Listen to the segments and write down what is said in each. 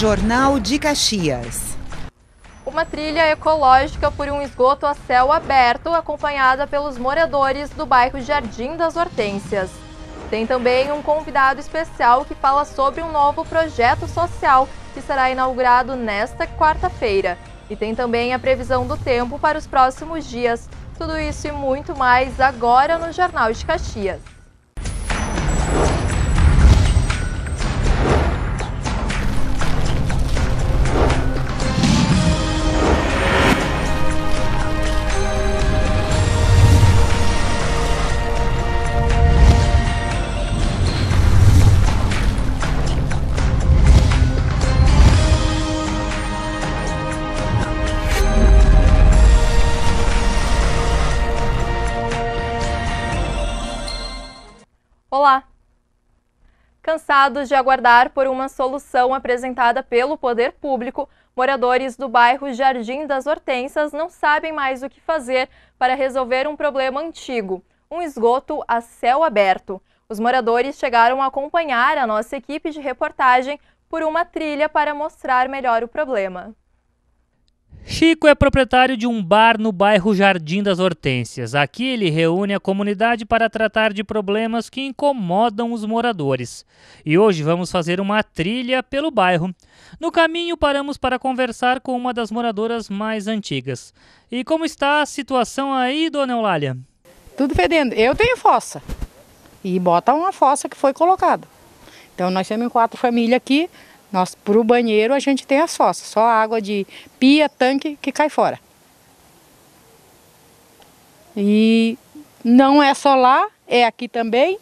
Jornal de Caxias. Uma trilha ecológica por um esgoto a céu aberto, acompanhada pelos moradores do bairro Jardim das Hortênsias. Tem também um convidado especial que fala sobre um novo projeto social que será inaugurado nesta quarta-feira. E tem também a previsão do tempo para os próximos dias. Tudo isso e muito mais agora no Jornal de Caxias. cansados de aguardar por uma solução apresentada pelo poder público, moradores do bairro Jardim das Hortensas não sabem mais o que fazer para resolver um problema antigo, um esgoto a céu aberto. Os moradores chegaram a acompanhar a nossa equipe de reportagem por uma trilha para mostrar melhor o problema. Chico é proprietário de um bar no bairro Jardim das Hortênsias. Aqui ele reúne a comunidade para tratar de problemas que incomodam os moradores. E hoje vamos fazer uma trilha pelo bairro. No caminho paramos para conversar com uma das moradoras mais antigas. E como está a situação aí, dona Eulália? Tudo fedendo. Eu tenho fossa. E bota uma fossa que foi colocada. Então nós temos quatro famílias aqui nós, para o banheiro, a gente tem as fossas, só água de pia, tanque que cai fora. E não é só lá, é aqui também.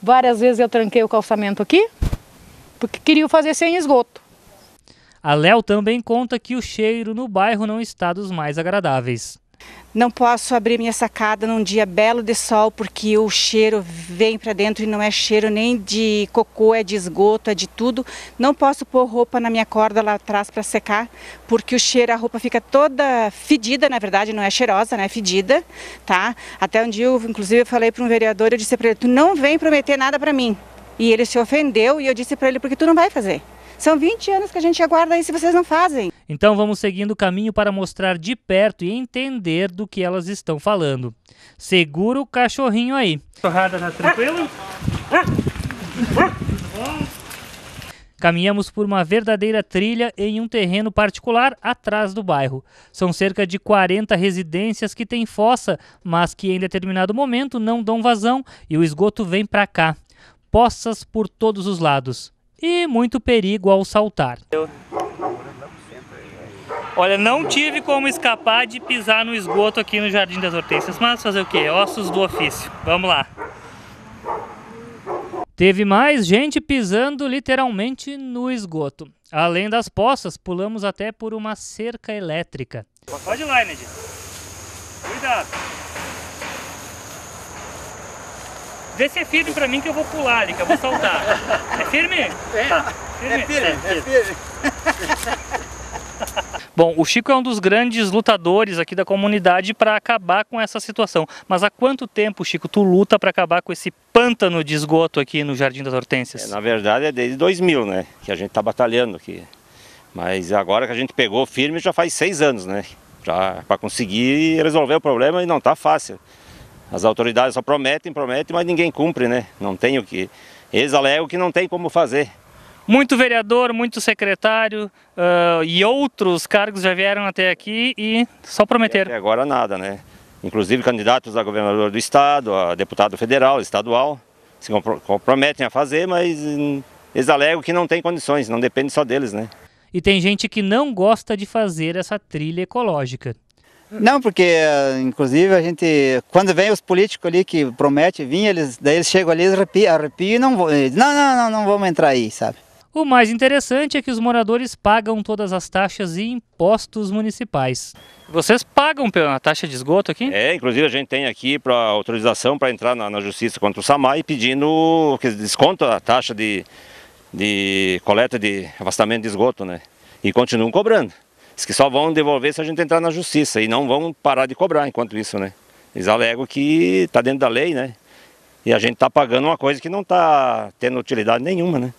Várias vezes eu tranquei o calçamento aqui, porque queria fazer sem esgoto. A Léo também conta que o cheiro no bairro não está dos mais agradáveis. Não posso abrir minha sacada num dia belo de sol porque o cheiro vem para dentro e não é cheiro nem de cocô, é de esgoto, é de tudo. Não posso pôr roupa na minha corda lá atrás para secar porque o cheiro, a roupa fica toda fedida, na verdade não é cheirosa, né? Fedida, tá? Até um dia, eu, inclusive, eu falei para um vereador, eu disse para ele: "Tu não vem prometer nada para mim". E ele se ofendeu e eu disse para ele: "Porque tu não vai fazer". São 20 anos que a gente aguarda isso e vocês não fazem. Então vamos seguindo o caminho para mostrar de perto e entender do que elas estão falando. Segura o cachorrinho aí. Torrada tá tranquilo? Caminhamos por uma verdadeira trilha em um terreno particular atrás do bairro. São cerca de 40 residências que têm fossa, mas que em determinado momento não dão vazão e o esgoto vem para cá. Poças por todos os lados e muito perigo ao saltar. Olha, não tive como escapar de pisar no esgoto aqui no Jardim das Hortênsias, mas fazer o quê? Ossos do ofício. Vamos lá. Teve mais gente pisando literalmente no esgoto. Além das poças, pulamos até por uma cerca elétrica. Pode ir lá, Ned. Cuidado. Vê se é firme pra mim que eu vou pular ali, que eu vou saltar. É firme? É, firme. É firme. É firme. Bom, o Chico é um dos grandes lutadores aqui da comunidade para acabar com essa situação. Mas há quanto tempo, Chico, tu luta para acabar com esse pântano de esgoto aqui no Jardim das Hortênsias? É, na verdade é desde 2000, né, que a gente está batalhando aqui. Mas agora que a gente pegou firme já faz seis anos, né, para conseguir resolver o problema e não está fácil. As autoridades só prometem, prometem, mas ninguém cumpre, né? Não tem o que. Eles alegam que não tem como fazer. Muito vereador, muito secretário uh, e outros cargos já vieram até aqui e só prometeram. E até agora nada, né? Inclusive candidatos a governador do estado, a deputado federal, estadual, se comprometem a fazer, mas hum, eles alegam que não tem condições, não depende só deles, né? E tem gente que não gosta de fazer essa trilha ecológica. Não, porque inclusive a gente, quando vem os políticos ali que prometem vir, eles, daí eles chegam ali, eles arrepiam, arrepiam e não vão, não, não, não, não vamos entrar aí, sabe? O mais interessante é que os moradores pagam todas as taxas e impostos municipais. Vocês pagam pela taxa de esgoto aqui? É, inclusive a gente tem aqui para autorização para entrar na, na, justiça contra o SAMAI pedindo que desconto a taxa de, de coleta de afastamento de esgoto, né? E continuam cobrando. Diz que só vão devolver se a gente entrar na justiça e não vão parar de cobrar enquanto isso, né? Eles alegam que está dentro da lei, né? E a gente está pagando uma coisa que não está tendo utilidade nenhuma, né?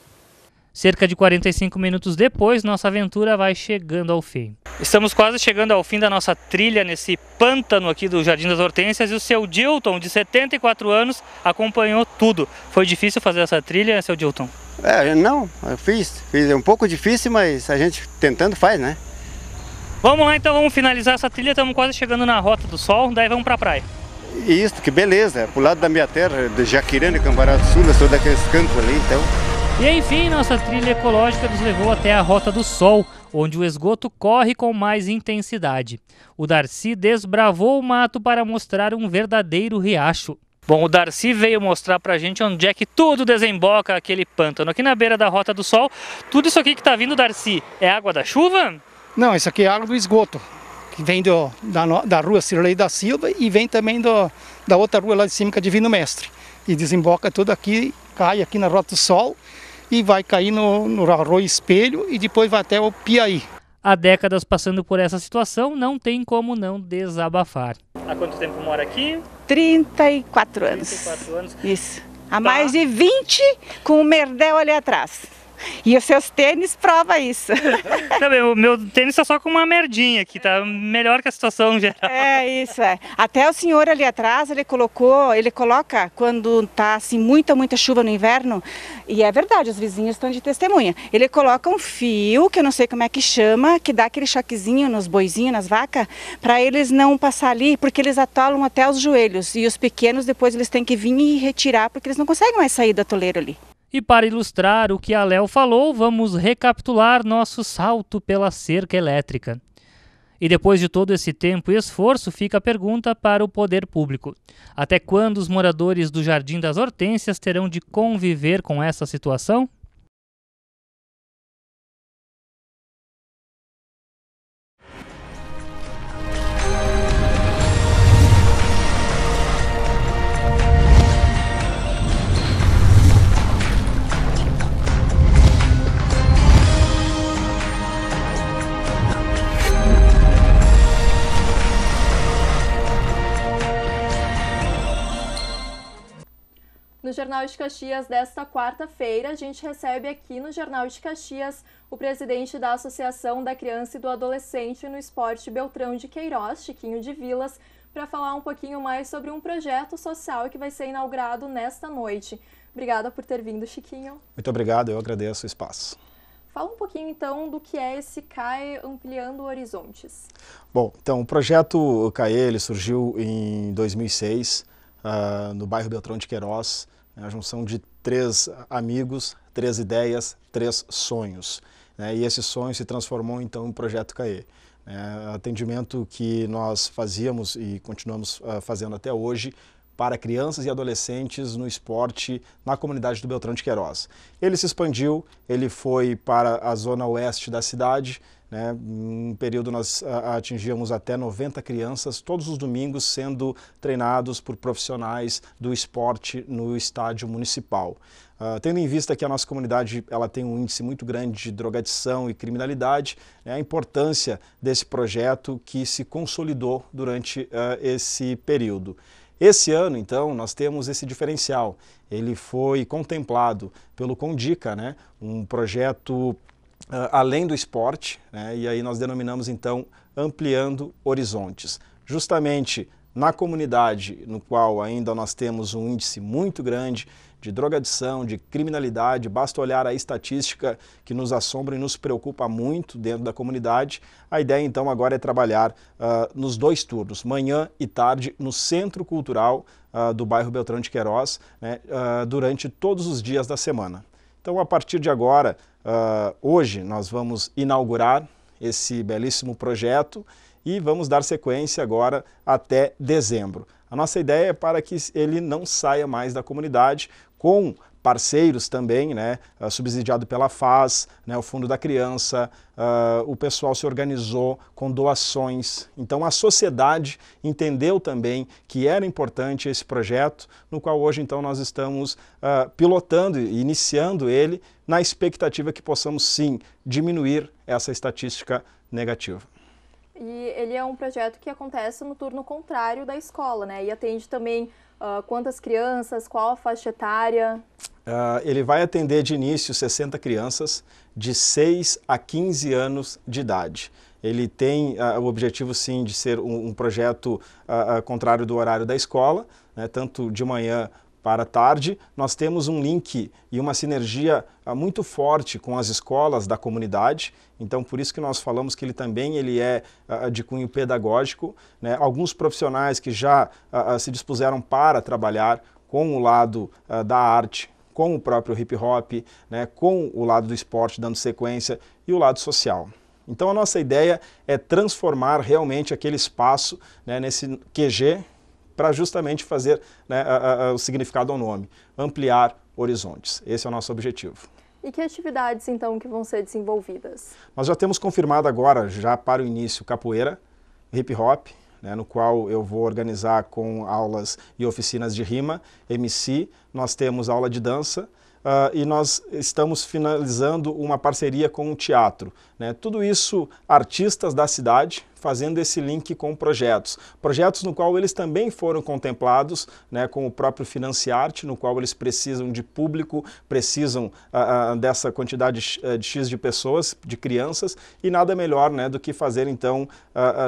Cerca de 45 minutos depois, nossa aventura vai chegando ao fim. Estamos quase chegando ao fim da nossa trilha nesse pântano aqui do Jardim das Hortênsias e o seu Dilton, de 74 anos, acompanhou tudo. Foi difícil fazer essa trilha, seu Dilton? É, não, eu fiz, fiz. É um pouco difícil, mas a gente tentando faz, né? Vamos lá então, vamos finalizar essa trilha, estamos quase chegando na Rota do Sol, daí vamos para a praia. Isso, que beleza, pro lado da minha terra, de Jaquirana, Cambará do Sul, eu sou daqueles cantos ali, então. E enfim, nossa trilha ecológica nos levou até a Rota do Sol, onde o esgoto corre com mais intensidade. O Darcy desbravou o mato para mostrar um verdadeiro riacho. Bom, o Darcy veio mostrar pra gente onde é que tudo desemboca aquele pântano. Aqui na beira da Rota do Sol, tudo isso aqui que tá vindo, Darcy, é água da chuva? Não, isso aqui é água do esgoto, que vem do, da, da rua Cirlei da Silva e vem também do, da outra rua lá de cima, que é Divino Mestre. E desemboca tudo aqui, cai aqui na Rota do Sol e vai cair no, no Arroio Espelho e depois vai até o Piaí. Há décadas passando por essa situação, não tem como não desabafar. Há quanto tempo mora aqui? 34 anos. 34 anos. Isso. Há tá. mais de 20 com o Merdel ali atrás. E os seus tênis prova isso. Também, o meu tênis tá só com uma merdinha aqui, tá melhor que a situação geral. É isso, é. Até o senhor ali atrás, ele colocou, ele coloca quando tá assim muita, muita chuva no inverno, e é verdade, os vizinhos estão de testemunha. Ele coloca um fio, que eu não sei como é que chama, que dá aquele choquezinho nos boizinhos, nas vacas, para eles não passar ali, porque eles atolam até os joelhos. E os pequenos depois eles têm que vir e retirar, porque eles não conseguem mais sair do atoleiro ali. E para ilustrar o que a Léo falou, vamos recapitular nosso salto pela cerca elétrica. E depois de todo esse tempo e esforço, fica a pergunta para o poder público: até quando os moradores do Jardim das Hortênsias terão de conviver com essa situação? No Jornal de Caxias desta quarta-feira, a gente recebe aqui no Jornal de Caxias o presidente da Associação da Criança e do Adolescente no Esporte Beltrão de Queiroz, Chiquinho de Vilas, para falar um pouquinho mais sobre um projeto social que vai ser inaugurado nesta noite. Obrigada por ter vindo, Chiquinho. Muito obrigado, eu agradeço o espaço. Fala um pouquinho então do que é esse CAE Ampliando Horizontes. Bom, então o projeto CAE ele surgiu em 2006 uh, ah, no bairro Beltrão de Queiroz é a junção de três amigos, três ideias, três sonhos. Né? E esse sonho se transformou então em Projeto CAE. É, né? atendimento que nós fazíamos e continuamos uh, fazendo até hoje para crianças e adolescentes no esporte na comunidade do Beltrão de Queiroz. Ele se expandiu, ele foi para a zona oeste da cidade, né? Um período nós atingíamos até 90 crianças, todos os domingos sendo treinados por profissionais do esporte no estádio municipal. Uh, tendo em vista que a nossa comunidade ela tem um índice muito grande de drogadição e criminalidade, né, a importância desse projeto que se consolidou durante uh, esse período. Esse ano, então, nós temos esse diferencial. Ele foi contemplado pelo Condica, né, um projeto uh, além do esporte, né? e aí nós denominamos então ampliando horizontes. Justamente na comunidade, no qual ainda nós temos um índice muito grande de drogadição, de criminalidade, basta olhar a estatística que nos assombra e nos preocupa muito dentro da comunidade. A ideia então agora é trabalhar uh, nos dois turnos, manhã e tarde, no Centro Cultural uh, do bairro Beltrão de Queiroz, né, durante todos os dias da semana. Então, a partir de agora, uh, hoje, nós vamos inaugurar esse belíssimo projeto e vamos dar sequência agora até dezembro. A nossa ideia é para que ele não saia mais da comunidade com parceiros também, né, ah, subsidiado pela FAS, né, o Fundo da Criança, uh, o pessoal se organizou com doações. Então a sociedade entendeu também que era importante esse projeto, no qual hoje então nós estamos uh, pilotando e iniciando ele na expectativa que possamos sim diminuir essa estatística negativa. E ele é um projeto que acontece no turno contrário da escola, né? E atende também Uh, quantas crianças? Qual a faixa etária? Uh, ele vai atender de início 60 crianças de 6 a 15 anos de idade. Ele tem uh, o objetivo, sim, de ser um, um projeto contrário do horário da escola, né, tanto de manhã para a tarde, nós temos um link e uma sinergia ah, muito forte com as escolas da comunidade, então por isso que nós falamos que ele também ele é ah, de cunho pedagógico. Né? Alguns profissionais que já ah, se dispuseram para trabalhar com o lado da arte, com o próprio hip hop, né? com o lado do esporte dando sequência e o lado social. Então a nossa ideia é transformar realmente aquele espaço né, nesse QG, para justamente fazer né, a, a, o significado ao nome, ampliar horizontes. Esse é o nosso objetivo. E que atividades, então, que vão ser desenvolvidas? Nós já temos confirmado agora, já para o início, capoeira, hip-hop, né, no qual eu vou organizar com aulas e oficinas de rima, MC, nós temos aula de dança, Uh, e nós estamos finalizando uma parceria com o teatro. Né? Tudo isso artistas da cidade fazendo esse link com projetos. Projetos no qual eles também foram contemplados, né, com o próprio Financiarte, no qual eles precisam de público, precisam uh, uh, dessa quantidade de, eh, de X de pessoas, de crianças, e nada melhor né, do que fazer, então,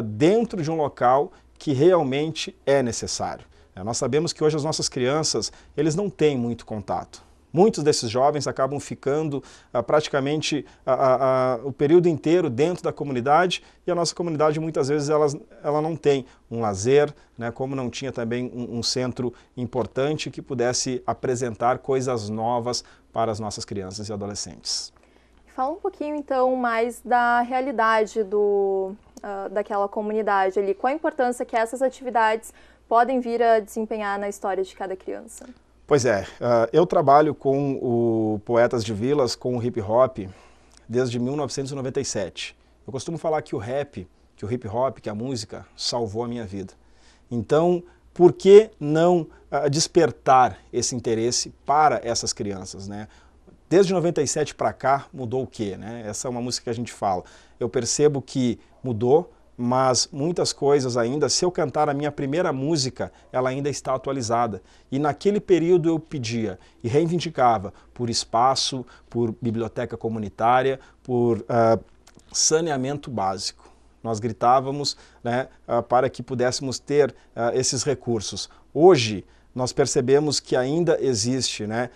dentro de um local que realmente é necessário. Nós sabemos que hoje as nossas crianças, eles não têm muito contato Muitos desses jovens acabam ficando ah, praticamente ah, ah, ah, o período inteiro dentro da comunidade e a nossa comunidade muitas vezes ela, ela não tem um lazer, né, como não tinha também um, um centro importante que pudesse apresentar coisas novas para as nossas crianças e adolescentes. Fala um pouquinho então mais da realidade do, uh, daquela comunidade ali, qual a importância que essas atividades podem vir a desempenhar na história de cada criança? Pois é, ah, eu trabalho com o Poetas de Vilas, com o hip hop, desde 1997. Eu costumo falar que o rap, que o hip hop, que a música salvou a minha vida. Então, por que não ah, despertar esse interesse para essas crianças, né? Desde 97 para cá mudou o quê, né? Essa é uma música que a gente fala. Eu percebo que mudou, mas muitas coisas ainda, se eu cantar a minha primeira música, ela ainda está atualizada. E naquele período eu pedia e reivindicava por espaço, por biblioteca comunitária, por uh, saneamento básico. Nós gritávamos né, uh, para que pudéssemos ter uh, esses recursos. Hoje, nós percebemos que ainda existe né,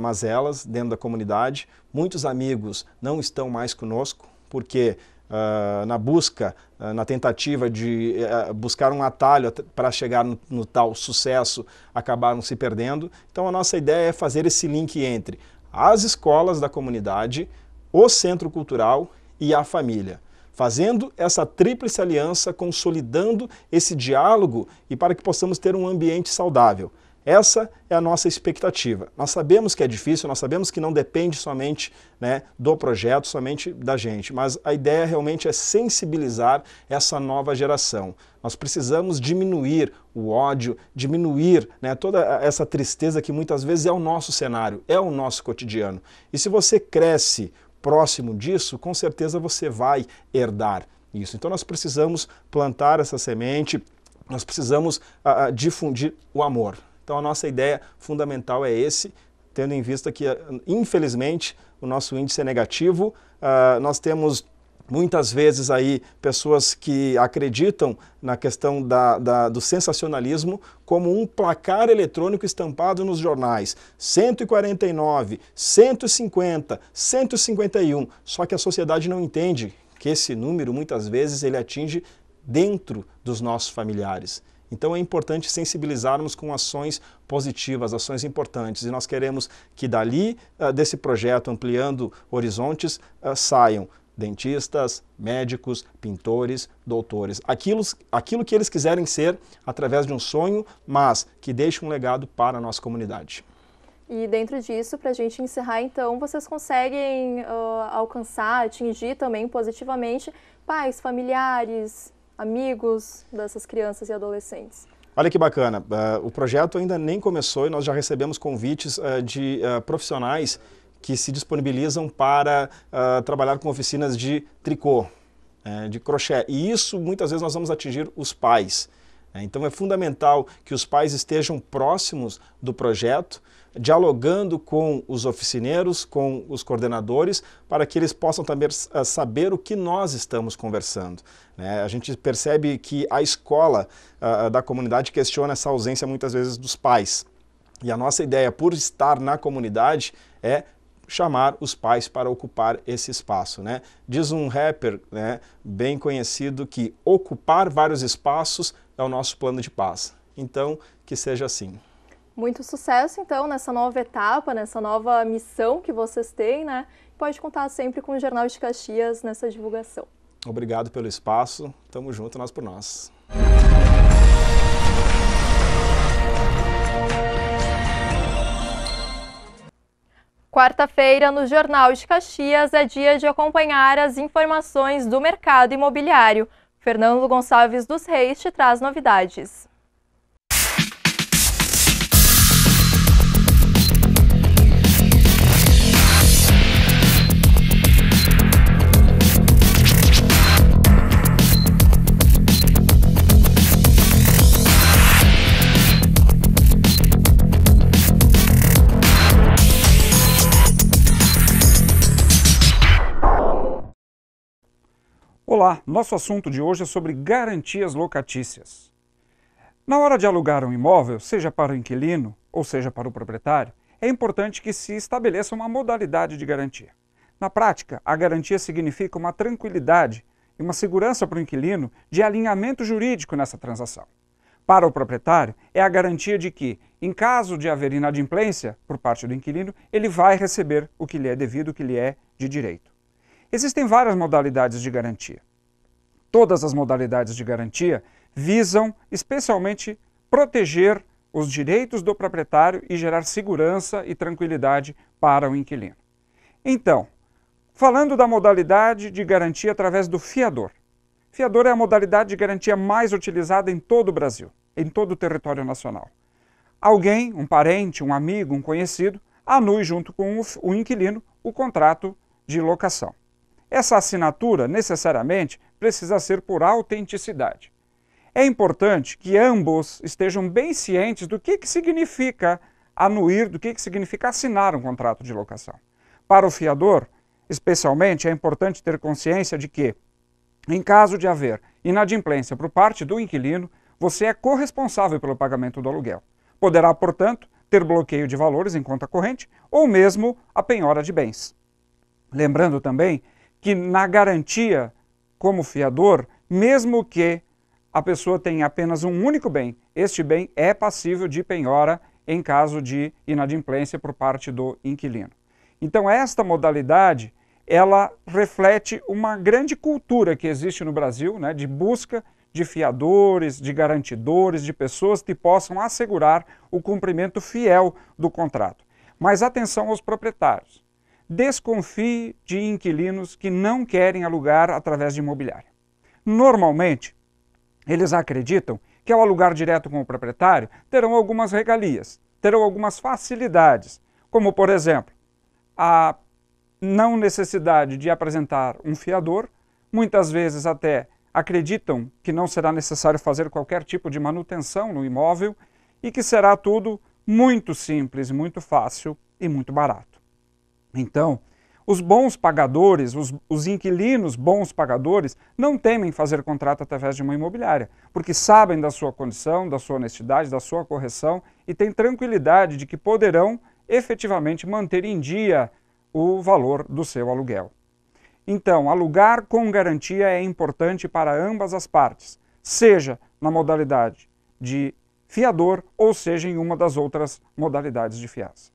mazelas dentro da comunidade. Muitos amigos não estão mais conosco, porque Uh, na busca eh, na tentativa de eh, eh, buscar um atalho para chegar no, tal sucesso, acabaram se perdendo. Então a nossa ideia é fazer esse link entre as escolas da comunidade, o centro cultural e a família. Fazendo essa tríplice aliança, consolidando esse diálogo e para que possamos ter um ambiente saudável. Essa é a nossa expectativa. Nós sabemos que é difícil, nós sabemos que não depende somente né, do projeto, somente da gente, mas a ideia realmente é sensibilizar essa nova geração. Nós precisamos diminuir o ódio, diminuir né, toda essa tristeza que muitas vezes é o nosso cenário, é o nosso cotidiano. E se você cresce próximo disso, com certeza você vai herdar isso. Então nós precisamos plantar essa semente, nós precisamos uh, difundir o amor. Então a nossa ideia fundamental é esse, tendo em vista que, infelizmente, o nosso índice é negativo. Uh, nós temos muitas vezes aí pessoas que acreditam na questão da, da, do sensacionalismo como um placar eletrônico estampado nos jornais. 149, 150, 151. Só que a sociedade não entende que esse número muitas vezes ele atinge dentro dos nossos familiares. Então é importante sensibilizarmos com ações positivas, ações importantes. E nós queremos que dali, ah, desse projeto Ampliando Horizontes, ah, saiam dentistas, médicos, pintores, doutores, aquilo, aquilo que eles quiserem ser através de um sonho, mas que deixe um legado para a nossa comunidade. E dentro disso, para a gente encerrar, então, vocês conseguem uh, alcançar, atingir também positivamente pais, familiares, amigos dessas crianças e adolescentes. Olha que bacana, uh, o projeto ainda nem começou e nós já recebemos convites uh, de uh, profissionais que se disponibilizam para trabalhar com oficinas de tricô, de crochê. E isso muitas vezes nós vamos atingir os pais. Então é fundamental que os pais estejam próximos do projeto dialogando com os oficineiros, com os coordenadores, para que eles possam também eh, saber o que nós estamos conversando. Né? A gente percebe que a escola uh, da comunidade questiona essa ausência muitas vezes dos pais. E a nossa ideia, por estar na comunidade, é chamar os pais para ocupar esse espaço. Né? Diz um rapper né, bem conhecido que ocupar vários espaços é o nosso plano de paz. Então, que seja assim. Muito sucesso, então, nessa nova etapa, nessa nova missão que vocês têm, né? Pode contar sempre com o Jornal de Caxias nessa divulgação. Obrigado pelo espaço. Tamo junto, nós por nós. Quarta-feira, no Jornal de Caxias, é dia de acompanhar as informações do mercado imobiliário. Fernando Gonçalves dos Reis te traz novidades. Olá, nosso assunto de hoje é sobre garantias locatícias. Na hora de alugar um imóvel, seja para o inquilino ou seja para o proprietário, é importante que se estabeleça uma modalidade de garantia. Na prática, a garantia significa uma tranquilidade e uma segurança para o inquilino de alinhamento jurídico nessa transação. Para o proprietário, é a garantia de que, em caso de haver inadimplência por parte do inquilino, ele vai receber o que lhe é devido, o que lhe é de direito. Existem várias modalidades de garantia. Todas as modalidades de garantia visam especialmente proteger os direitos do proprietário e gerar segurança e tranquilidade para o inquilino. Então, falando da modalidade de garantia através do fiador. Fiador é a modalidade de garantia mais utilizada em todo o Brasil, em todo o território nacional. Alguém, um parente, um amigo, um conhecido, anui junto com o inquilino o contrato de locação. Essa assinatura, necessariamente, precisa ser por autenticidade. É importante que ambos estejam bem cientes do que, que significa anuir, do que, que significa assinar um contrato de locação. Para o fiador, especialmente, é importante ter consciência de que, em caso de haver inadimplência por parte do inquilino, você é corresponsável pelo pagamento do aluguel. Poderá, portanto, ter bloqueio de valores em conta corrente ou mesmo a penhora de bens. Lembrando também que na garantia como fiador, mesmo que a pessoa tenha apenas um único bem, este bem é passível de penhora em caso de inadimplência por parte do inquilino. Então esta modalidade, ela reflete uma grande cultura que existe no Brasil, né, de busca de fiadores, de garantidores, de pessoas que possam assegurar o cumprimento fiel do contrato. Mas atenção aos proprietários desconfie de inquilinos que não querem alugar através de imobiliária. Normalmente, eles acreditam que ao alugar direto com o proprietário, terão algumas regalias, terão algumas facilidades, como, por exemplo, a não necessidade de apresentar um fiador, muitas vezes até acreditam que não será necessário fazer qualquer tipo de manutenção no imóvel e que será tudo muito simples, muito fácil e muito barato. Então, os bons pagadores, os, os, inquilinos bons pagadores, não temem fazer contrato através de uma imobiliária, porque sabem da sua condição, da sua honestidade, da sua correção e têm tranquilidade de que poderão efetivamente manter em dia o valor do seu aluguel. Então, alugar com garantia é importante para ambas as partes, seja na modalidade de fiador ou seja em uma das outras modalidades de fiança.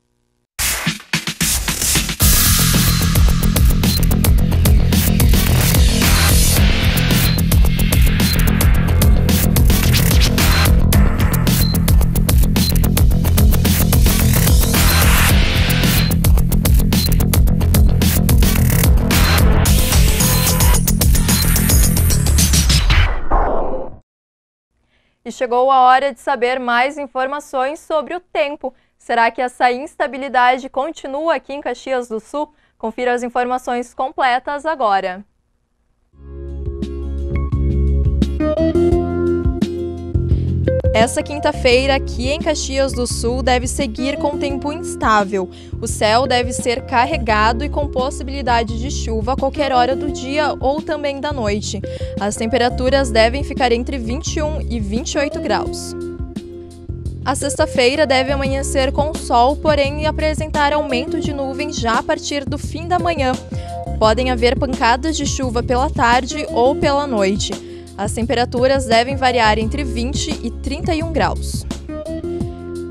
chegou a hora de saber mais informações sobre o tempo. Será que essa instabilidade continua aqui em Caxias do Sul? Confira as informações completas agora. Essa quinta-feira, aqui em Caxias do Sul, deve seguir com tempo instável. O céu deve ser carregado e com possibilidade de chuva a qualquer hora do dia ou também da noite. As temperaturas devem ficar entre 21 e 28 graus. A sexta-feira deve amanhecer com sol, porém apresentar aumento de nuvens já a partir do fim da manhã. Podem haver pancadas de chuva pela tarde ou pela noite. As temperaturas devem variar entre 20 e 31 graus.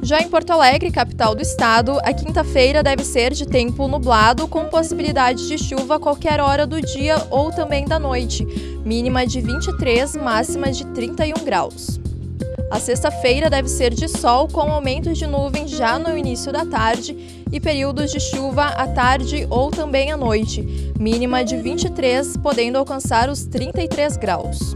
Já em Porto Alegre, capital do estado, a quinta-feira deve ser de tempo nublado, com possibilidade de chuva a qualquer hora do dia ou também da noite, mínima de 23, máxima de 31 graus. A sexta-feira deve ser de sol, com aumentos de nuvens já no início da tarde e períodos de chuva à tarde ou também à noite, mínima de 23, podendo alcançar os 33 graus.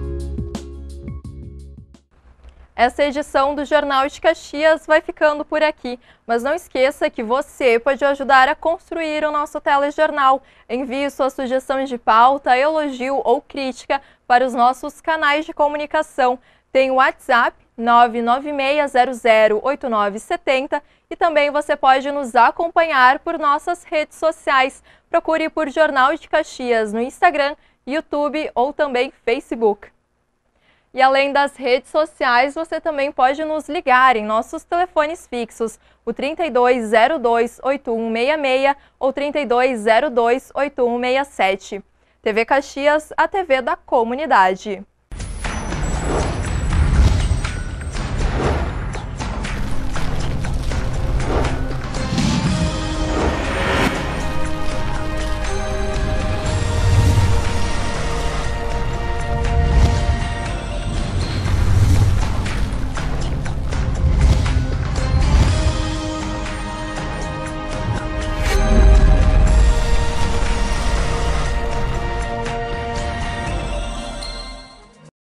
Essa edição do Jornal de Caxias vai ficando por aqui, mas não esqueça que você pode ajudar a construir o nosso telejornal. Envie sua sugestão de pauta, elogio ou crítica para os nossos canais de comunicação. Tem o WhatsApp 996008970 e também você pode nos acompanhar por nossas redes sociais. Procure por Jornal de Caxias no Instagram, YouTube ou também Facebook. E além das redes sociais, você também pode nos ligar em nossos telefones fixos, o 3202-8166 ou 3202-8167. TV Caxias, a TV da comunidade.